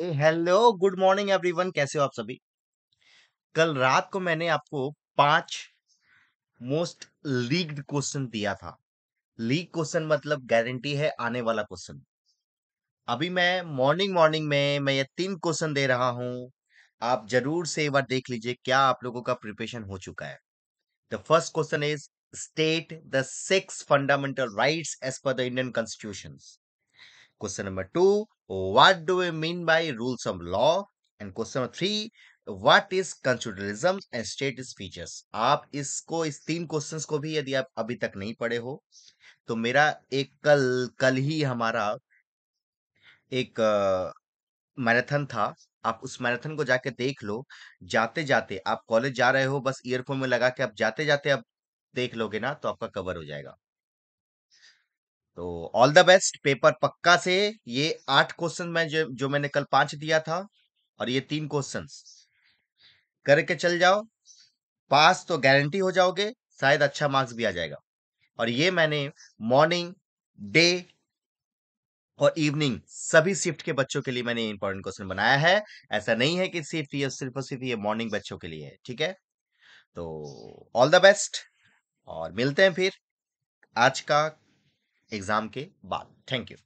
Hello good morning everyone कैसे हो आप सभी कल रात को मैंने आपको पांच मोस्ट लीग्ड क्वेश्चन दिया था लीग क्वेश्चन मतलब गारंटी है आने वाला क्वेश्चन अभी मैं मॉर्निंग मॉर्निंग में मैं ये तीन क्वेश्चन दे रहा हूं आप जरूर से एक बार देख लीजिए क्या आप लोगों का प्रिपरेशन हो चुका है the first question is state the six fundamental rights as per the Indian constitution Question number two, what do we mean by rules of law? And question number three, what is constitutionalism and state is features आप इसको इस तीन questions को भी यदि आप अभी तक नहीं पढ़े हो तो मेरा एक कल कल ही हमारा एक मैराथन था आप उस मैराथन को जाके देख लो जाते जाते आप कॉलेज जा रहे हो बस ईयरफोन में लगा के आप जाते जाते आप देख लोगे ना तो आपका कवर हो जाएगा तो ऑल द बेस्ट पेपर पक्का से ये आठ क्वेश्चन में जो, जो मैंने कल पांच दिया था और ये तीन क्वेश्चन करके चल जाओ पास तो गारंटी हो जाओगे शायद अच्छा मार्क्स भी आ जाएगा और ये मैंने मॉर्निंग डे और इवनिंग सभी शिफ्ट के बच्चों के लिए मैंने इंपॉर्टेंट क्वेश्चन बनाया है ऐसा नहीं है कि सिर्फ ये सिर्फ और सिर्फ ये मॉर्निंग बच्चों के लिए है ठीक है तो ऑल द बेस्ट और मिलते हैं फिर आज का एग्जाम के बाद थैंक यू